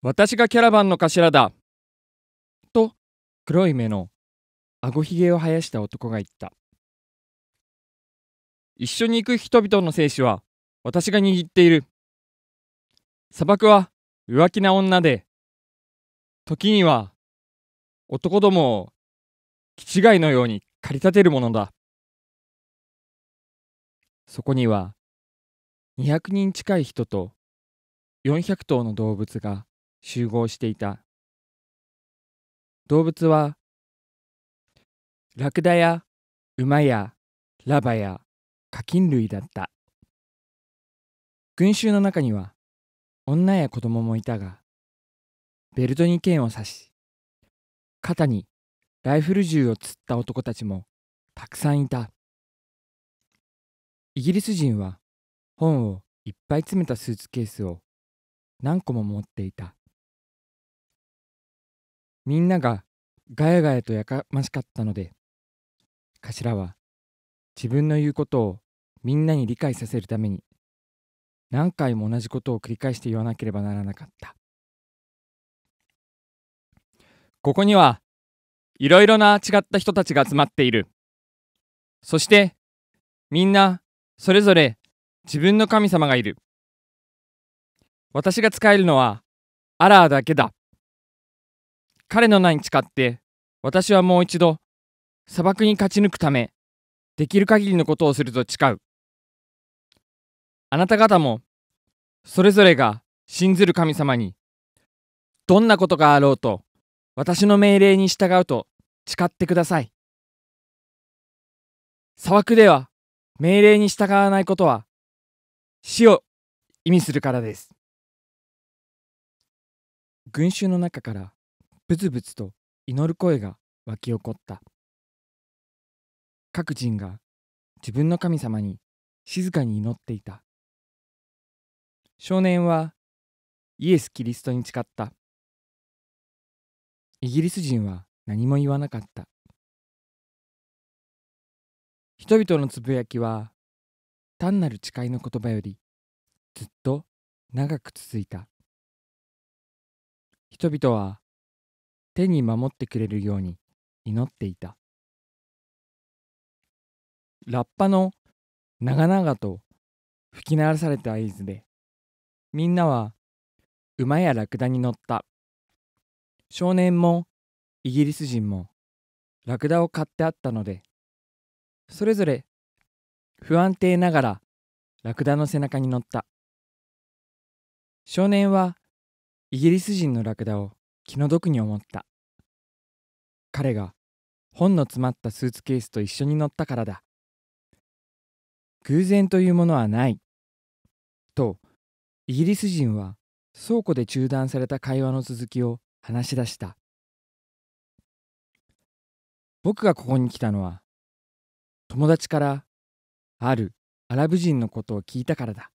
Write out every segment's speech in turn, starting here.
私がキャラバンの頭だと黒い目のあごひげを生やした男が言った一緒に行く人々の生死は私が握っている砂漠は浮気な女で時には男どもを気違いのように駆り立てるものだそこには200人近い人と400頭の動物が集合していた動物はラクダや馬やラバや課金類だった群衆の中には女や子供もいたがベルトに剣を刺し肩にライフル銃をつった男たちもたくさんいたイギリス人は本をいっぱい詰めたスーツケースを何個も持っていたみんながガヤガヤとやかましかったので頭は自分の言うことをみんなに理解させるために何回も同じことを繰り返して言わなければならなかったここにはいろいろな違った人たちが集まっているそしてみんなそれぞれ自分の神様がいる私が使えるのはアラーだけだ彼の名に誓って私はもう一度砂漠に勝ち抜くためできる限りのことをすると誓うあなた方もそれぞれが信ずる神様にどんなことがあろうと私の命令に従うと誓ってください砂漠では命令に従わないことは死を意味するからです群衆の中からぶつぶつと祈る声が沸き起こった各人が自分の神様に静かに祈っていた少年はイエス・キリストに誓ったイギリス人は何も言わなかった人々のつぶやきは単なる誓いの言葉よりずっと長く続いた人々は手に守ってくれるように祈っていたラッパの長々と吹き鳴らされた合図でみんなは馬やラクダに乗った少年もイギリス人もラクダを買ってあったのでそれぞれ不安定ながらラクダの背中に乗った少年はイギリス人のラクダを気の毒に思った彼が本の詰まったスーツケースと一緒に乗ったからだ偶然というものはないとイギリス人は倉庫で中断された会話の続きを話し出した僕がここに来たのは友達からあるアラブ人のことを聞いたからだ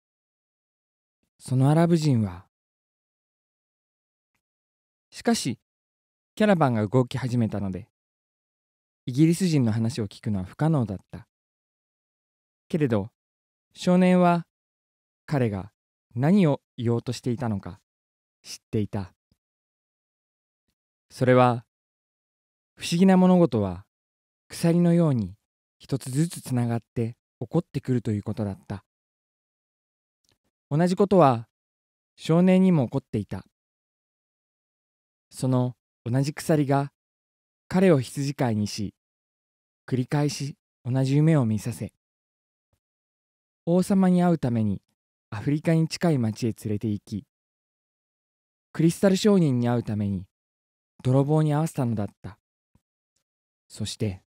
そのアラブ人はしかしキャラバンが動き始めたのでイギリス人の話を聞くのは不可能だったけれど少年は彼が何を言おうとしていたのか知っていたそれは不思議な物事は鎖のように一つずつつながって起こってくるということだった同じことは少年にも起こっていたその同じ鎖が彼を羊飼いにし繰り返し同じ夢を見させ王様に会うためにアフリカに近い町へ連れて行きクリスタル商人に会うために泥棒に会わせたのだったそして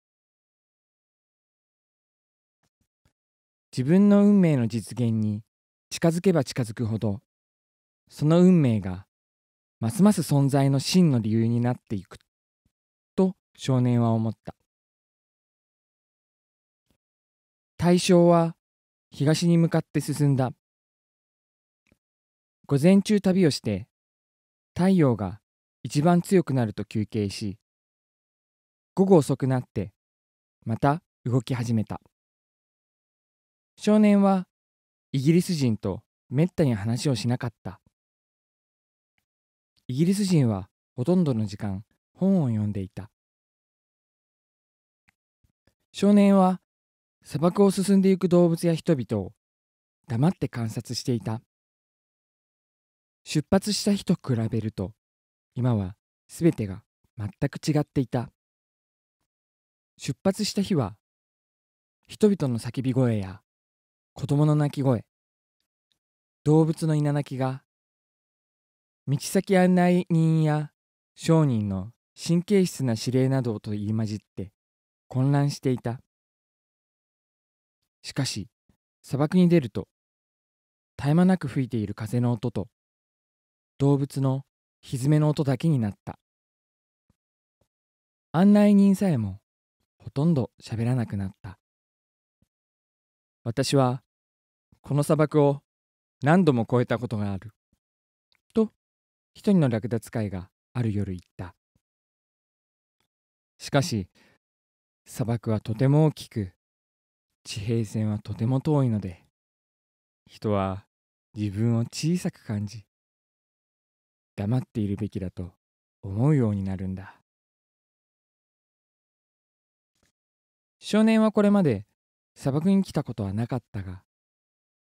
自分の運命の実現に近づけば近づくほどその運命がますます存在の真の理由になっていくと少年は思った大正は東に向かって進んだ午前中旅をして太陽が一番強くなると休憩し午後遅くなってまた動き始めた少年はイギリス人とめったに話をしなかったイギリス人はほとんどの時間本を読んでいた少年は砂漠を進んでいく動物や人々を黙って観察していた出発した日と比べると今はすべてが全く違っていた出発した日は人々の叫び声や子供の泣き声動物のいな鳴きが道先案内人や商人の神経質な指令などと言い混じって混乱していたしかし砂漠に出ると絶え間なく吹いている風の音と動物のひずめの音だけになった案内人さえもほとんど喋らなくなった私はこの砂漠を何度も越えたことがある一人のラクダ使いがある夜言ったしかし砂漠はとても大きく地平線はとても遠いので人は自分を小さく感じ黙っているべきだと思うようになるんだ少年はこれまで砂漠に来たことはなかったが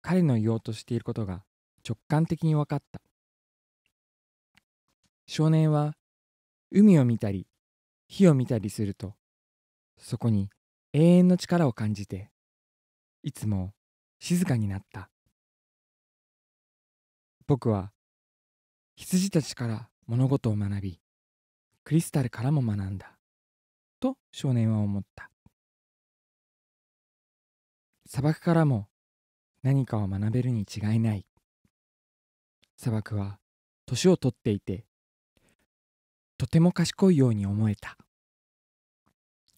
彼の言おうとしていることが直感的に分かった少年は海を見たり火を見たりするとそこに永遠の力を感じていつも静かになった僕は羊たちから物事を学びクリスタルからも学んだと少年は思った砂漠からも何かを学べるに違いない砂漠は年をとっていてとても賢いように思えた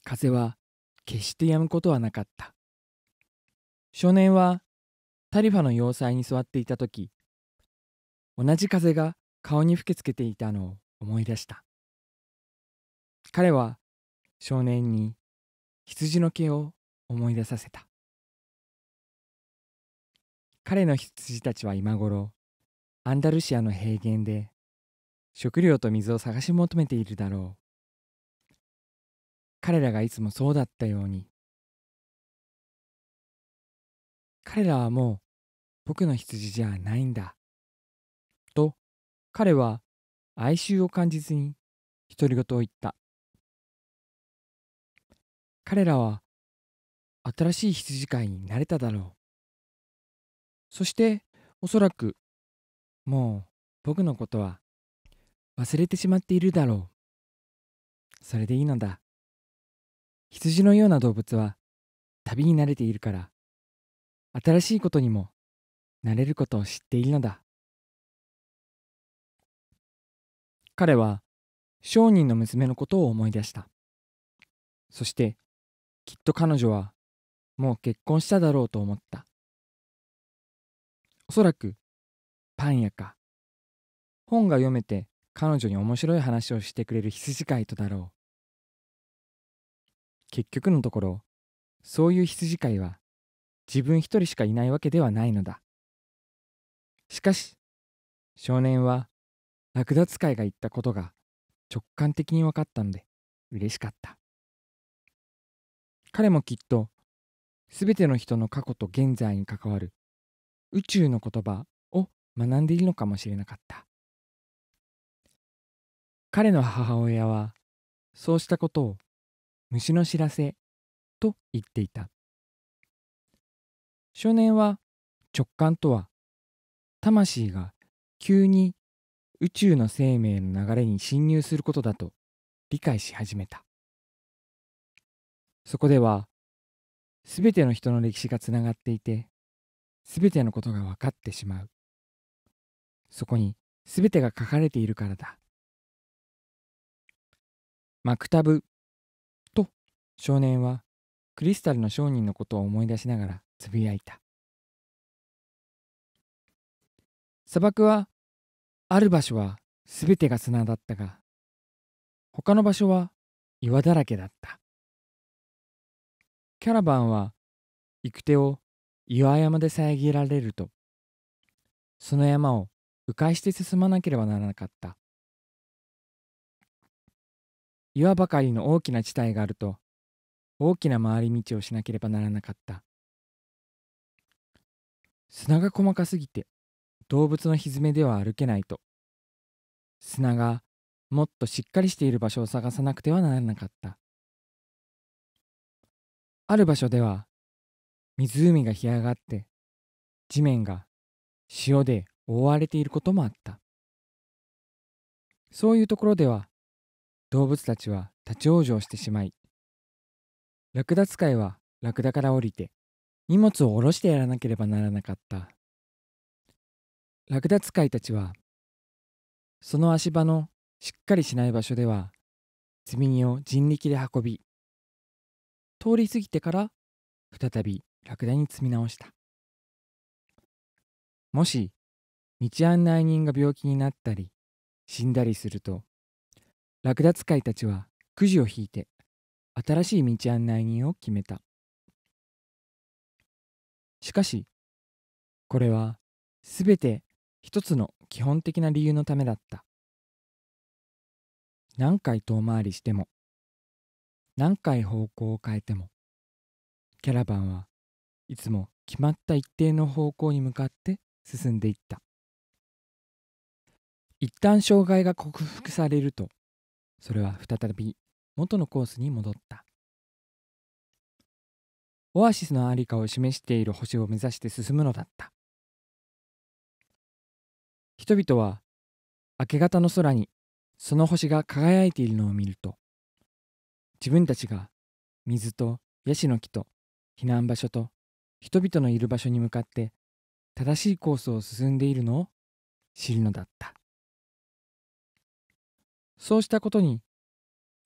風は決して止むことはなかった少年はタリファの要塞に座っていた時同じ風が顔に吹きつけていたのを思い出した彼は少年に羊の毛を思い出させた彼の羊たちは今頃アンダルシアの平原で食料と水を探し求めているだろう彼らがいつもそうだったように彼らはもう僕の羊じゃないんだと彼は哀愁を感じずに独り言を言った彼らは新しい羊飼いになれただろうそしておそらくもう僕のことは忘れてしまっているだろう。それでいいのだ。羊のような動物は旅に慣れているから新しいことにも慣れることを知っているのだ。彼は商人の娘のことを思い出した。そしてきっと彼女はもう結婚しただろうと思った。おそらくパン屋か本が読めて彼女に面白い話をしてくれる羊飼いとだろう結局のところそういう羊飼いは自分一人しかいないわけではないのだしかし少年はラクダ使いが言ったことが直感的に分かったので嬉しかった彼もきっと全ての人の過去と現在に関わる宇宙の言葉を学んでいるのかもしれなかった彼の母親はそうしたことを虫の知らせと言っていた少年は直感とは魂が急に宇宙の生命の流れに侵入することだと理解し始めたそこではすべての人の歴史がつながっていてすべてのことが分かってしまうそこにすべてが書かれているからだマクタブと少年はクリスタルの商人のことを思い出しながらつぶやいた砂漠はある場所はすべてが砂だったが他の場所は岩だらけだったキャラバンは行く手を岩山で遮られるとその山を迂回して進まなければならなかった岩ばかりの大きな地帯があると大きな回り道をしなければならなかった砂が細かすぎて動物のひずめでは歩けないと砂がもっとしっかりしている場所を探さなくてはならなかったある場所では湖が干上がって地面が塩で覆われていることもあったそういうところでは動物たちは立ち往生してしまいラクダ使いはラクダから降りて荷物を下ろしてやらなければならなかったラクダ使いたちはその足場のしっかりしない場所では積み荷を人力で運び通り過ぎてから再びラクダに積み直したもし道案内人が病気になったり死んだりするとラクダ使いたちはくじを引いて新しい道案内人を決めたしかしこれはすべて一つの基本的な理由のためだった何回遠回りしても何回方向を変えてもキャラバンはいつも決まった一定の方向に向かって進んでいった一旦障害が克服されるとそれは再び元のコースに戻ったオアシスのありかを示している星を目指して進むのだった人々は明け方の空にその星が輝いているのを見ると自分たちが水とヤシの木と避難場所と人々のいる場所に向かって正しいコースを進んでいるのを知るのだったそうしたことに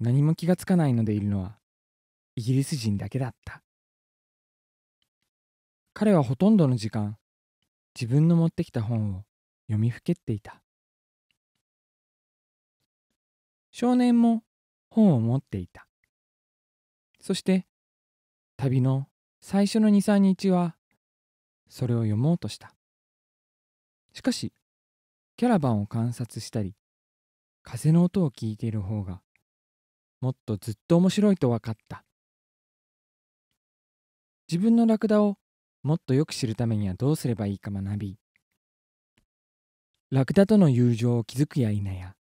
何も気がつかないのでいるのはイギリス人だけだった彼はほとんどの時間自分の持ってきた本を読みふけっていた少年も本を持っていたそして旅の最初の23日はそれを読もうとしたしかしキャラバンを観察したり風の音を聞いている方がもっとずっと面白いと分かった自分のラクダをもっとよく知るためにはどうすればいいか学びラクダとの友情を築くや否や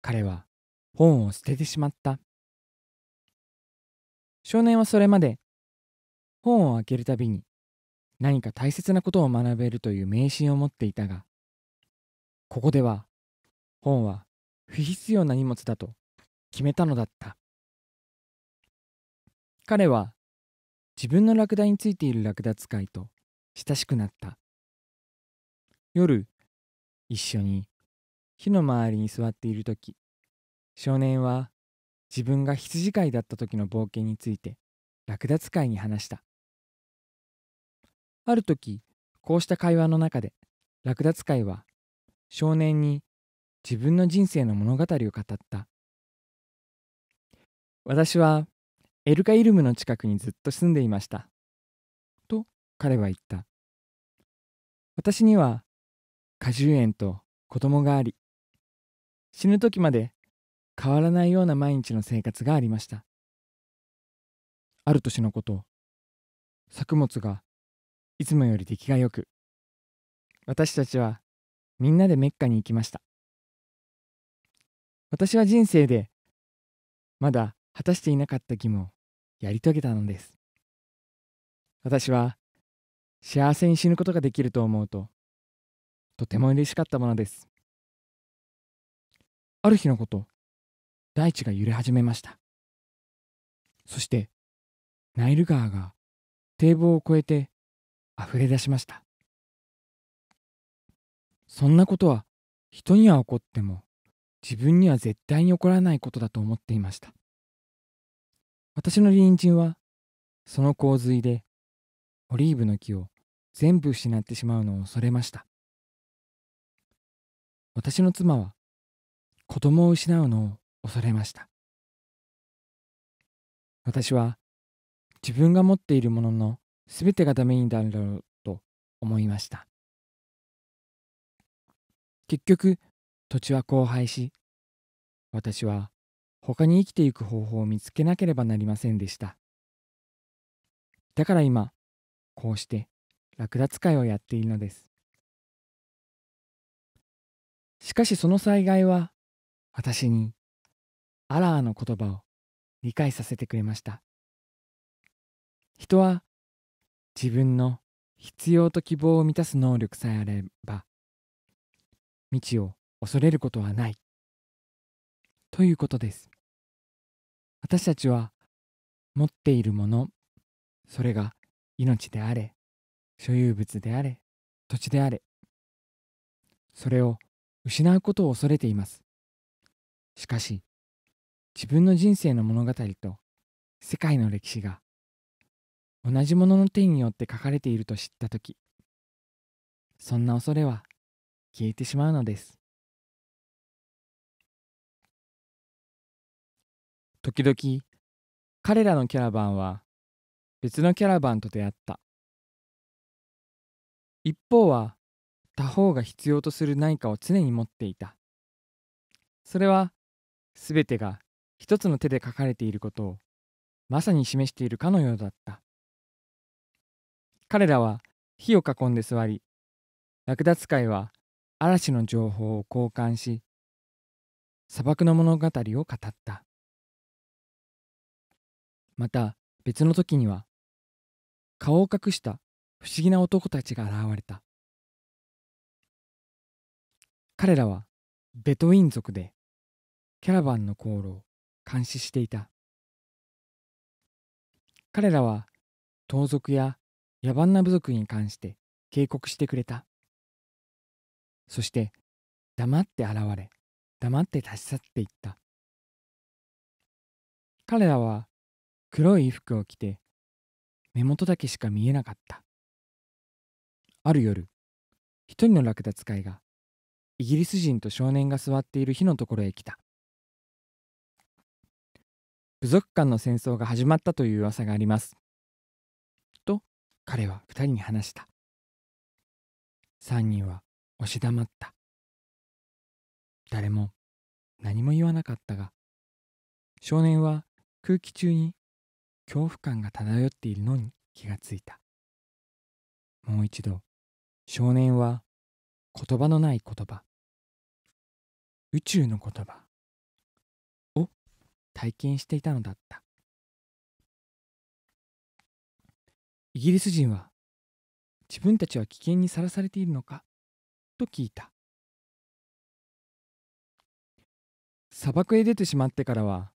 彼は本を捨ててしまった少年はそれまで本を開けるたびに何か大切なことを学べるという迷信を持っていたがここでは本は不必要な荷物だと決めたのだった彼は自分のラクダについているラクダ使いと親しくなった夜一緒に火の周りに座っている時少年は自分が羊飼いだった時の冒険についてラクダ使いに話したある時こうした会話の中でラクダ使いは少年に自分の人生の物語を語った私はエルカイルムの近くにずっと住んでいましたと彼は言った私には果樹園と子供があり死ぬ時まで変わらないような毎日の生活がありましたある年のこと作物がいつもより出来がよく私たちはみんなでメッカに行きました私は人生でまだ果たしていなかった義務をやり遂げたのです私は幸せに死ぬことができると思うととても嬉しかったものですある日のこと大地が揺れ始めましたそしてナイル川が堤防を越えて溢れ出しましたそんなことは人には起こっても自分には絶対に起こらないことだと思っていました私の隣人はその洪水でオリーブの木を全部失ってしまうのを恐れました私の妻は子供を失うのを恐れました私は自分が持っているものの全てがダメになるだろうと思いました結局土地は荒廃し私は他に生きていく方法を見つけなければなりませんでしただから今こうしてラクダ使いをやっているのですしかしその災害は私にアラーの言葉を理解させてくれました人は自分の必要と希望を満たす能力さえあれば道を恐れることはない。ということです。私たちは持っているもの、それが命であれ、所有物であれ、土地であれ、それを失うことを恐れています。しかし、自分の人生の物語と世界の歴史が同じものの手によって書かれていると知った時そんな恐れは消えてしまうのです時々彼らのキャラバンは別のキャラバンと出会った一方は他方が必要とする何かを常に持っていたそれは全てが一つの手で書かれていることをまさに示しているかのようだった彼らは火を囲んで座りラクダ使いは嵐の情報を交換し砂漠の物語を語ったまた別の時には顔を隠した不思議な男たちが現れた彼らはベトウィン族でキャラバンの航路を監視していた彼らは盗賊や野蛮な部族に関して警告してくれたそして黙って現れ黙って立ち去っていった彼らは黒い服を着て目元だけしか見えなかったある夜一人のラクダ使いがイギリス人と少年が座っている火のところへ来た部族間の戦争が始まったという噂がありますと彼は二人に話した三人は押し黙った誰も何も言わなかったが少年は空気中に恐怖感が漂っているのに気がついたもう一度少年は言葉のない言葉宇宙の言葉を体験していたのだったイギリス人は自分たちは危険にさらされているのかと聞いた砂漠へ出てしまってからは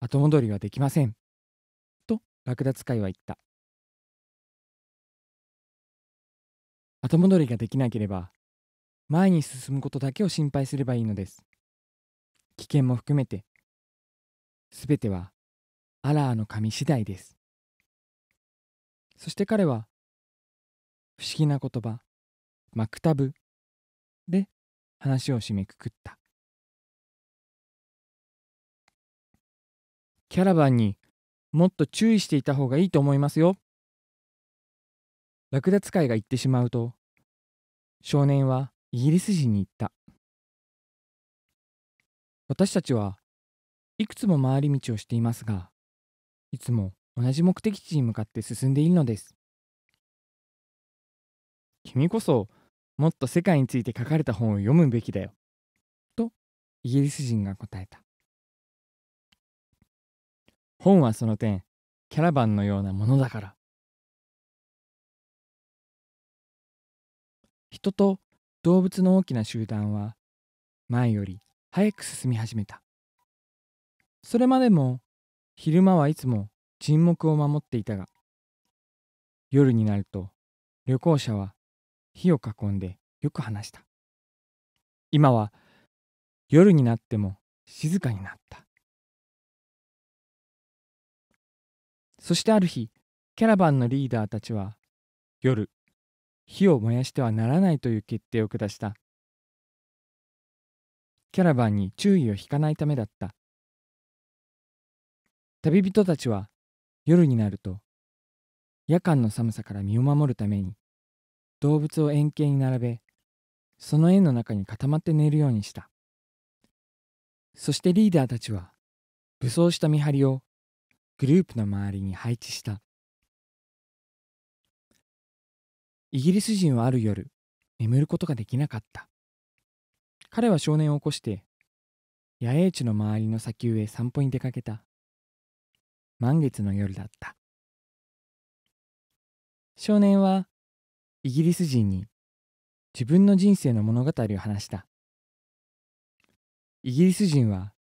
後戻りはできません略使いは言った。後戻りができなければ、前に進むことだけを心配すればいいのです。危険も含めて、すべてはアラーの神次第です。そして彼は、不思議な言葉、マクタブで話を締めくくった。キャラバンにもっと注意していた方がいいと思いますよ。ラクダ使いが言ってしまうと、少年はイギリス人に言った。私たちはいくつも回り道をしていますが、いつも同じ目的地に向かって進んでいるのです。君こそもっと世界について書かれた本を読むべきだよ。とイギリス人が答えた。本はその点キャラバンのようなものだから人と動物の大きな集団は前より早く進み始めたそれまでも昼間はいつも沈黙を守っていたが夜になると旅行者は火を囲んでよく話した今は夜になっても静かになったそしてある日キャラバンのリーダーたちは夜火を燃やしてはならないという決定を下したキャラバンに注意を引かないためだった旅人たちは夜になると夜間の寒さから身を守るために動物を円形に並べその円の中に固まって寝るようにしたそしてリーダーたちは武装した見張りをグループの周りに配置したイギリス人はある夜眠ることができなかった彼は少年を起こして野営地の周りの砂丘へ散歩に出かけた満月の夜だった少年はイギリス人に自分の人生の物語を話したイギリス人は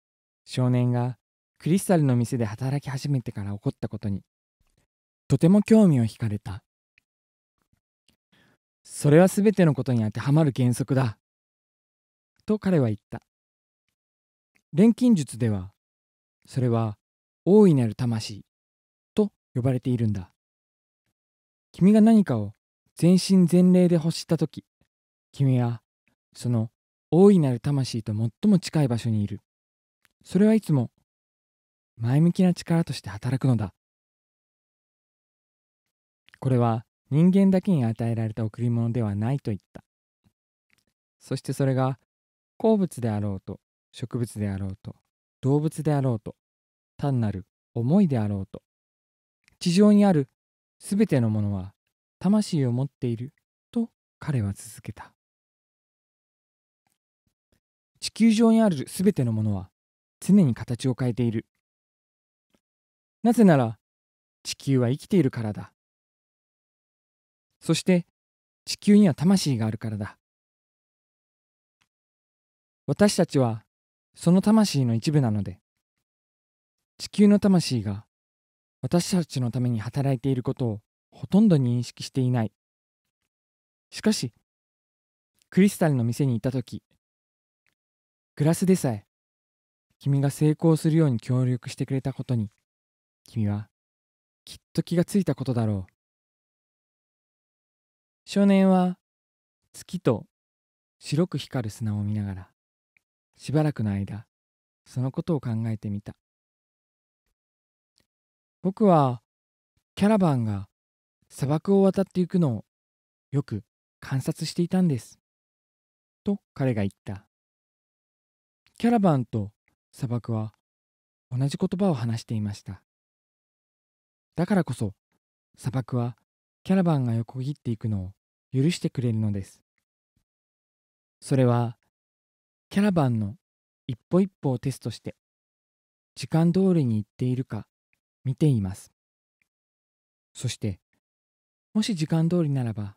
少年がクリスタルの店で働き始めてから起こったことにとても興味を惹かれたそれは全てのことに当てはまる原則だと彼は言った錬金術ではそれは大いなる魂と呼ばれているんだ君が何かを全身全霊で欲した時君はその大いなる魂と最も近い場所にいるそれはいつも前向きな力として働くのだこれは人間だけに与えられた贈り物ではないと言ったそしてそれが鉱物であろうと植物であろうと動物であろうと単なる思いであろうと地上にあるすべてのものは魂を持っていると彼は続けた地球上にあるすべてのものは常に形を変えているなぜなら地球は生きているからだそして地球には魂があるからだ私たちはその魂の一部なので地球の魂が私たちのために働いていることをほとんど認識していないしかしクリスタルの店に行った時グラスでさえ君が成功するように協力してくれたことに君はきっと気がついたことだろう少年は月と白く光る砂を見ながらしばらくの間そのことを考えてみた僕はキャラバンが砂漠を渡っていくのをよく観察していたんですと彼が言ったキャラバンと砂漠は同じ言葉を話していましただからこそ砂漠はキャラバンが横切っていくのを許してくれるのです。それはキャラバンの一歩一歩をテストして時間通りに行っているか見ています。そしてもし時間通りならば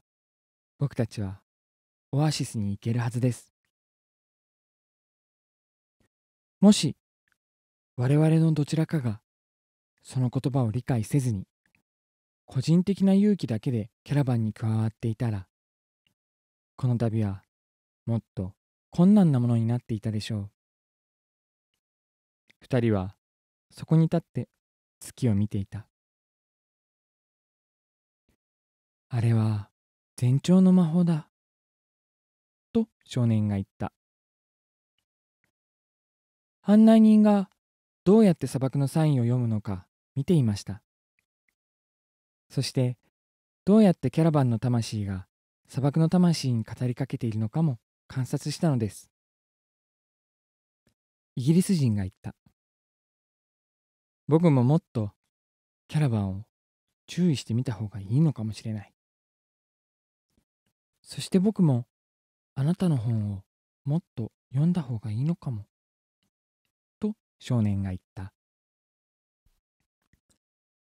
僕たちはオアシスに行けるはずです。もし我々のどちらかがその言葉を理解せずに個人的な勇気だけでキャラバンに加わっていたらこの旅はもっと困難なものになっていたでしょう二人はそこに立って月を見ていたあれは前兆の魔法だと少年が言った案内人がどうやって砂漠のサインを読むのか見ていましたそしてどうやってキャラバンの魂が砂漠の魂に語りかけているのかも観察したのですイギリス人が言った僕ももっとキャラバンを注意してみた方がいいのかもしれないそして僕もあなたの本をもっと読んだ方がいいのかもと少年が言った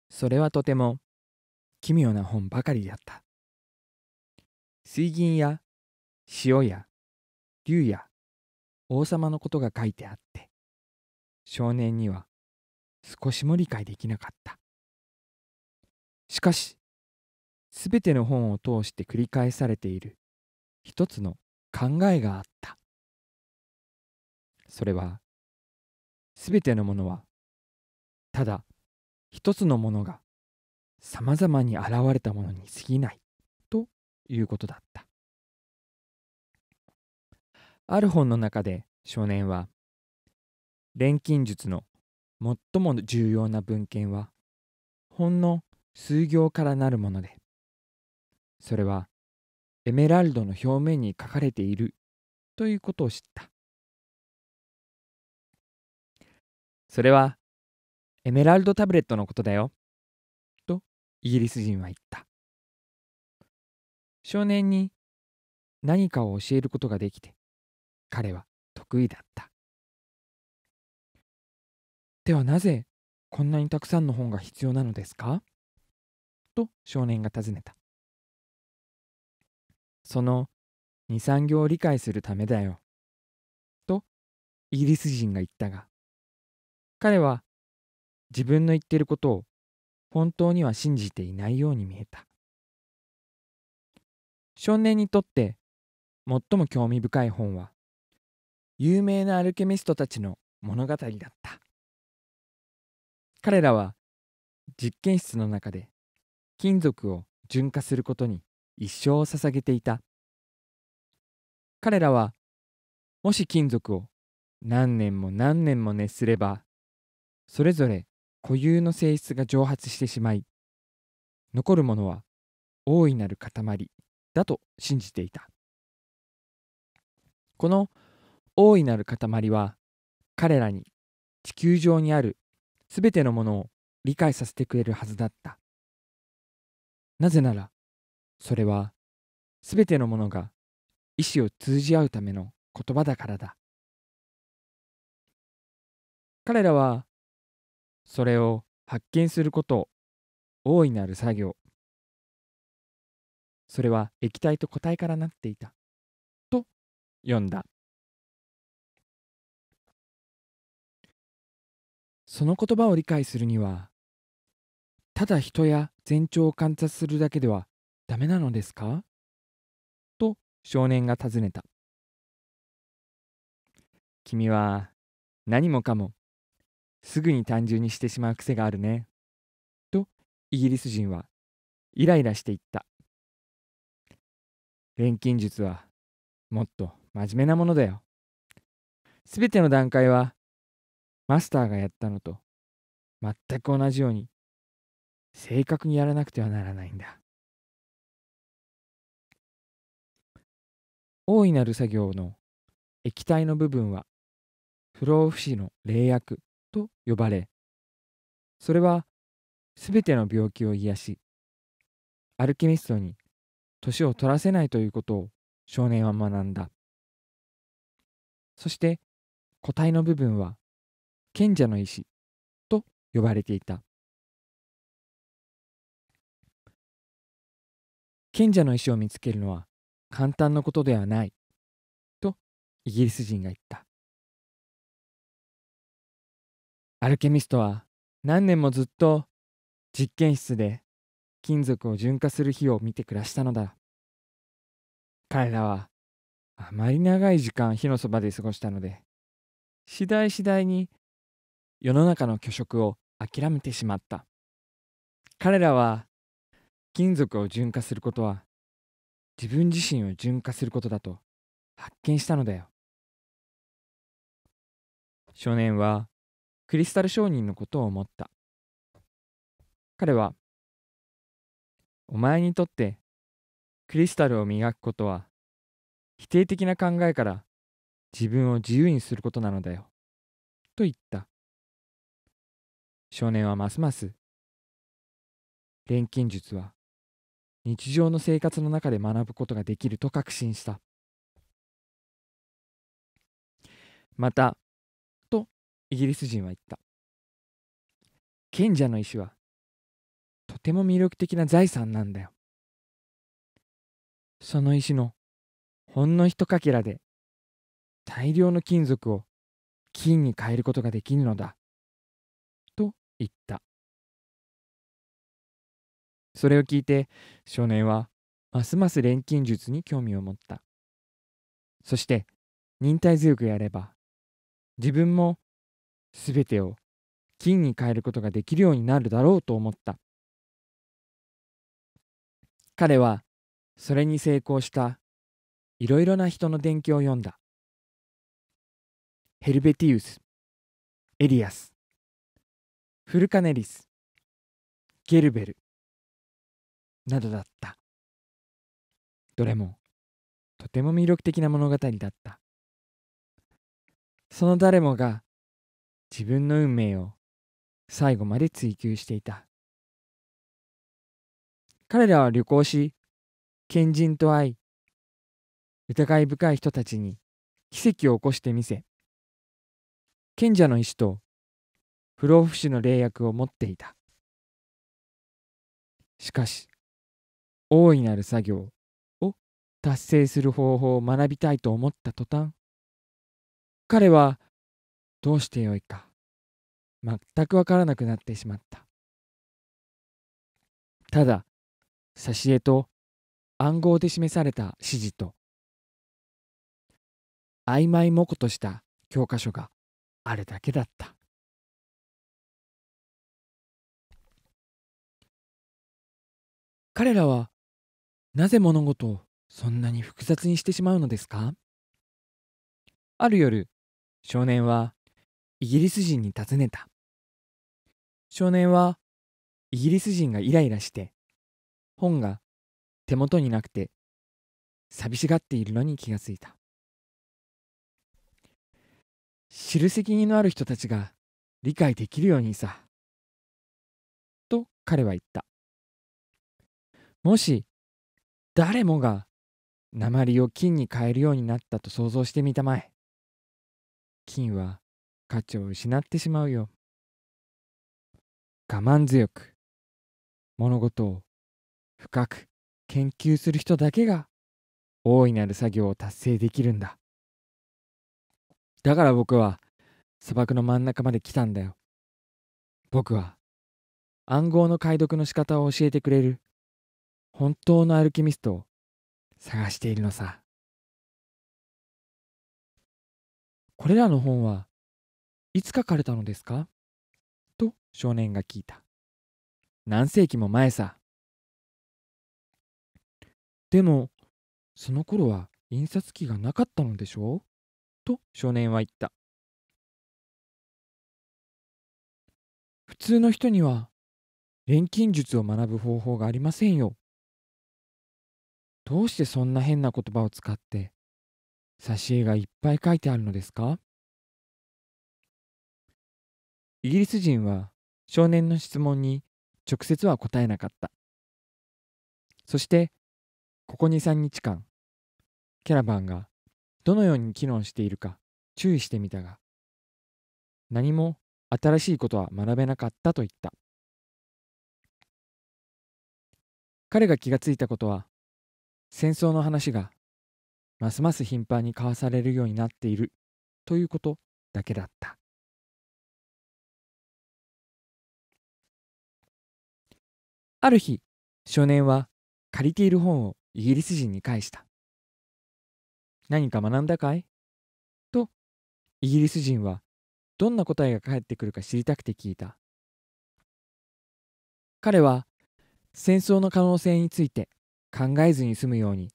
それはとても奇妙な本ばかりだった。水銀や塩や竜や王様のことが書いてあって少年には少しも理解できなかった。しかしすべての本を通して繰り返されている一つの考えがあった。それはすべてのものはただ一つのものが様々に現れたものに過ぎないということだったある本の中で少年は錬金術の最も重要な文献はほんの数行からなるものでそれはエメラルドの表面に書かれているということを知ったそれはエメラルドタブレットのことだよ。とイギリス人は言った。少年に何かを教えることができて彼は得意だった。ではなぜこんなにたくさんの本が必要なのですかと少年が尋ねた。その二三行を理解するためだよ。とイギリス人が言ったが彼は自分の言ってることを本当には信じていないように見えた少年にとって最も興味深い本は有名なアルケミストたちの物語だった彼らは実験室の中で金属を純化することに一生を捧げていた彼らはもし金属を何年も何年も熱すればそれぞれ固有の性質が蒸発してしまい残るものは大いなる塊だと信じていたこの大いなる塊は彼らに地球上にあるすべてのものを理解させてくれるはずだったなぜならそれはすべてのものが意思を通じ合うための言葉だからだ彼らはそれを発見すること大いなる作業それは液体と固体からなっていたと読んだその言葉を理解するにはただ人や前兆を観察するだけではダメなのですかと少年が尋ねた君は何もかもすぐに単純にしてしまう癖があるね。と、イギリス人は、イライラしていった。錬金術は、もっと真面目なものだよ。すべての段階は、マスターがやったのと、全く同じように、正確にやらなくてはならないんだ。大いなる作業の液体の部分は不老不死の霊薬と呼ばれそれはすべての病気を癒しアルケミストに年を取らせないということを少年は学んだそして個体の部分は賢者の石と呼ばれていた賢者の石を見つけるのは簡単なことではないとイギリス人が言ったアルケミストは何年もずっと実験室で金属を純化する日を見て暮らしたのだ彼らはあまり長い時間火のそばで過ごしたので次第次第に世の中の虚飾を諦めてしまった彼らは金属を純化することは自分自身を純化することだと発見したのだよ少年はクリスタル商人のことを思った彼は「お前にとってクリスタルを磨くことは否定的な考えから自分を自由にすることなのだよ」と言った少年はますます錬金術は日常の生活の中で学ぶことができると確信したまたイギリス人は言った賢者の石はとても魅力的な財産なんだよその石のほんのひとかけらで大量の金属を金に変えることができるのだと言ったそれを聞いて少年はますます錬金術に興味を持ったそして忍耐強くやれば自分も全てを金に変えることができるようになるだろうと思った彼はそれに成功したいろいろな人の伝記を読んだヘルベティウスエリアスフルカネリスゲルベルなどだったどれもとても魅力的な物語だったその誰もが自分の運命を最後まで追求していた彼らは旅行し賢人と会い疑い深い人たちに奇跡を起こしてみせ賢者の石と不老不死の霊薬を持っていたしかし大いなる作業を達成する方法を学びたいと思った途端彼はどうしてよいか全くわからなくなってしまったただ挿絵と暗号で示された指示と曖昧模ことした教科書があるだけだった彼らはなぜ物事をそんなに複雑にしてしまうのですかある夜少年はイギリス人に尋ねた少年はイギリス人がイライラして本が手元になくて寂しがっているのに気がついた知る責任のある人たちが理解できるようにさと彼は言ったもし誰もが鉛を金に変えるようになったと想像してみたまえ金は価値を失ってしまうよ。我慢強く物事を深く研究する人だけが大いなる作業を達成できるんだ。だから僕は砂漠の真ん中まで来たんだよ。僕は暗号の解読の仕方を教えてくれる本当のアルキミストを探しているのさ。これらの本はいつ書かれたのですかと少年が聞いた。何世紀も前さ。でも、その頃は印刷機がなかったのでしょうと少年は言った。普通の人には錬金術を学ぶ方法がありませんよ。どうしてそんな変な言葉を使って挿絵がいっぱい書いてあるのですかイギリス人は少年の質問に直接は答えなかったそしてここ23日間キャラバンがどのように機能しているか注意してみたが何も新しいことは学べなかったと言った彼が気がついたことは戦争の話がますます頻繁に交わされるようになっているということだけだったある日少年は借りている本をイギリス人に返した何か学んだかいとイギリス人はどんな答えが返ってくるか知りたくて聞いた彼は戦争の可能性について考えずに済むように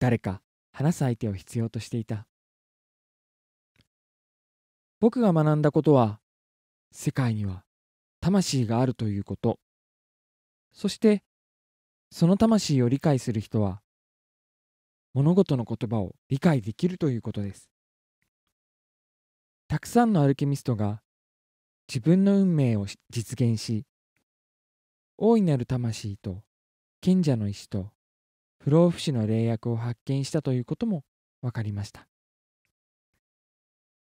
誰か話す相手を必要としていた僕が学んだことは世界には魂があるということそしてその魂を理解する人は物事の言葉を理解できるということですたくさんのアルケミストが自分の運命を実現し大いなる魂と賢者の石と不老不死の霊薬を発見したということも分かりました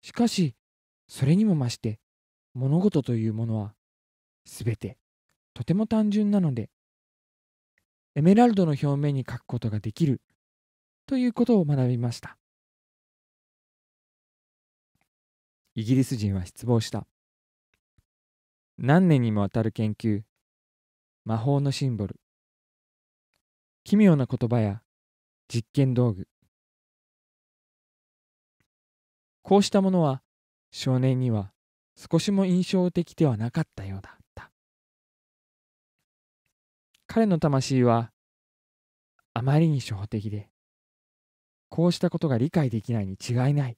しかしそれにも増して物事というものはすべてとても単純なのでエメラルドの表面に書くことができるということを学びましたイギリス人は失望した何年にもわたる研究魔法のシンボル奇妙な言葉や実験道具こうしたものは少年には少しも印象的ではなかったようだ彼の魂はあまりに初歩的でこうしたことが理解できないに違いない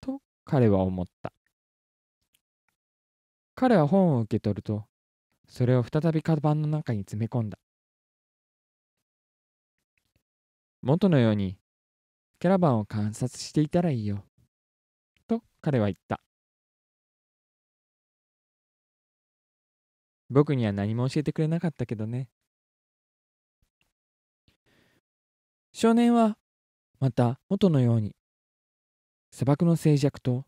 と彼は思った彼は本を受け取るとそれを再びカバンの中に詰め込んだ元のようにキャラバンを観察していたらいいよと彼は言った僕には何も教えてくれなかったけどね。少年はまた元のように砂漠の静寂と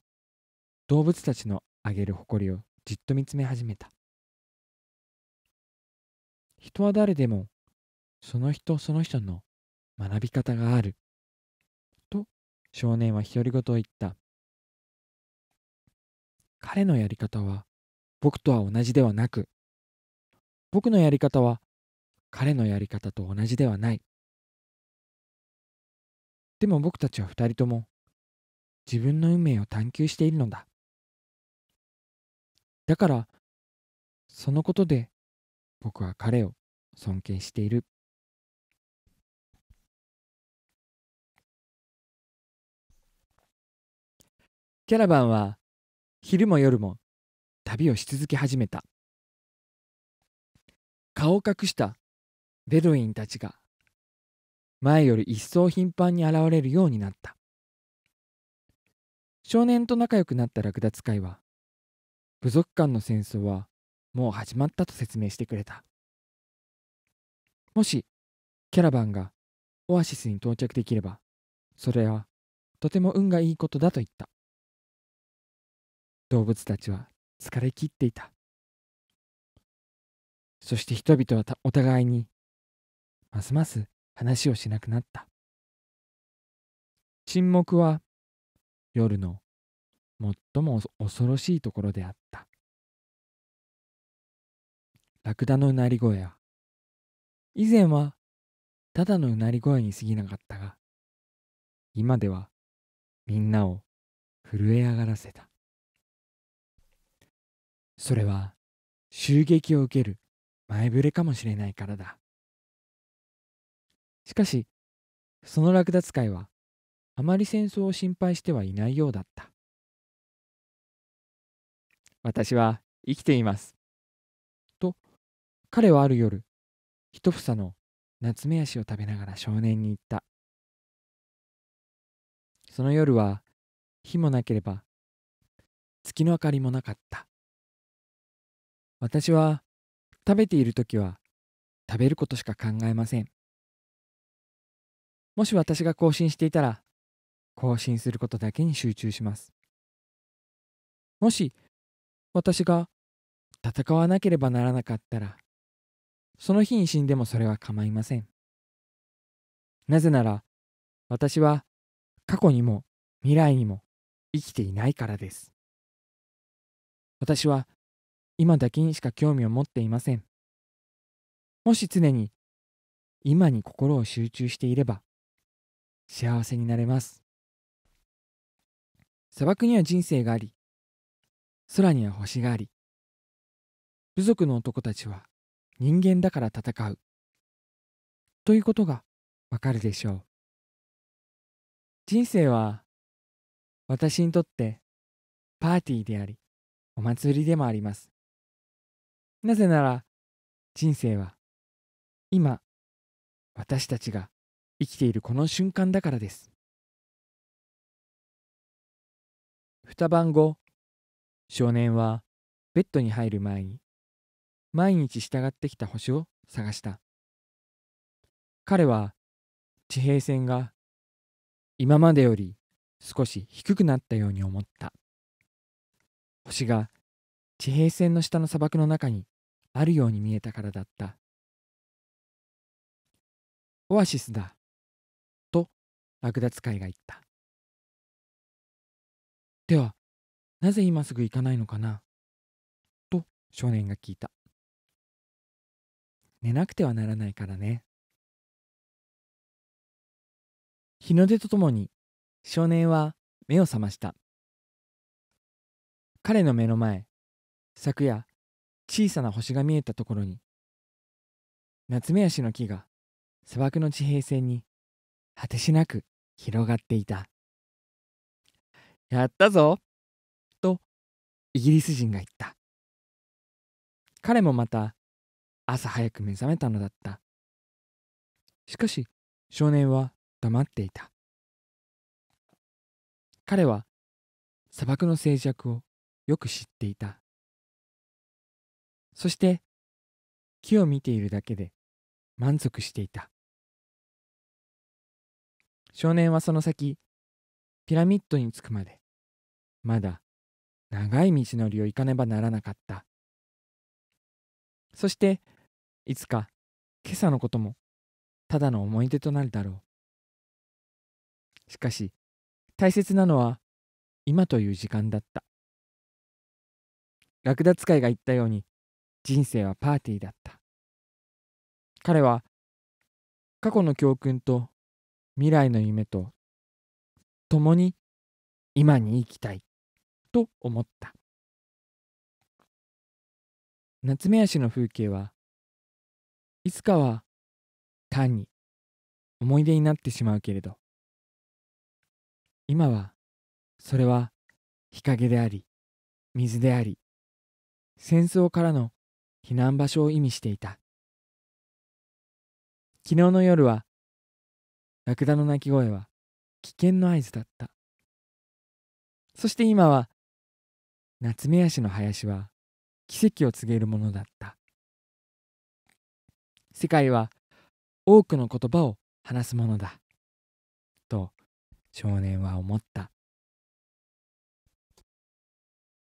動物たちのあげる誇りをじっと見つめ始めた人は誰でもその人その人の学び方があると少年は独り言を言った彼のやり方は僕とは同じではなく僕のやり方は彼のやり方と同じではない。でも僕たちは二人とも自分の運命を探求しているのだ。だからそのことで僕は彼を尊敬している。キャラバンは昼も夜も旅をし続け始めた。顔を隠したベドウィンたちが前より一層頻繁に現れるようになった少年と仲良くなったラクダ使いは部族間の戦争はもう始まったと説明してくれたもしキャラバンがオアシスに到着できればそれはとても運がいいことだと言った動物たちは疲れきっていたそして人々はお互いにますます話をしなくなった沈黙は夜の最も恐ろしいところであったラクダのうなり声は以前はただのうなり声に過ぎなかったが今ではみんなを震え上がらせたそれは襲撃を受ける前触れかもしれないからだ。しかし、その略奪会は、あまり戦争を心配してはいないようだった。私は生きています。と、彼はある夜、一房の夏目足を食べながら少年に言った。その夜は、火もなければ、月の明かりもなかった。私は食べている時は食べることしか考えませんもし私が更新していたら更新することだけに集中しますもし私が戦わなければならなかったらその日に死んでもそれは構いませんなぜなら私は過去にも未来にも生きていないからです私は今だけにしか興味を持っていません。もし常に今に心を集中していれば幸せになれます。砂漠には人生があり、空には星があり、部族の男たちは人間だから戦う。ということがわかるでしょう。人生は私にとってパーティーであり、お祭りでもあります。なぜなら人生は今私たちが生きているこの瞬間だからです。二晩後少年はベッドに入る前に毎日従ってきた星を探した彼は地平線が今までより少し低くなったように思った星が地平線の下の砂漠の中にあるように見えたからだったオアシスだとラクダ使いが言ったではなぜ今すぐ行かないのかなと少年が聞いた寝なくてはならないからね日の出とともに少年は目を覚ました彼の目の前昨夜小さな星が見えたところにナツメヤシの木が砂漠の地平線に果てしなく広がっていた「やったぞ!」とイギリス人が言った彼もまた朝早く目覚めたのだったしかし少年は黙っていた彼は砂漠の静寂をよく知っていたそして木を見ているだけで満足していた少年はその先ピラミッドに着くまでまだ長い道のりを行かねばならなかったそしていつか今朝のこともただの思い出となるだろうしかし大切なのは今という時間だったラクダ使いが言ったように人生はパーティーだった彼は過去の教訓と未来の夢と共に今に生きたいと思った夏目足の風景はいつかは単に思い出になってしまうけれど今はそれは日陰であり水であり戦争からの避難場所を意味していた昨日の夜はラクダの鳴き声は危険の合図だったそして今は夏目足の林は奇跡を告げるものだった世界は多くの言葉を話すものだと少年は思った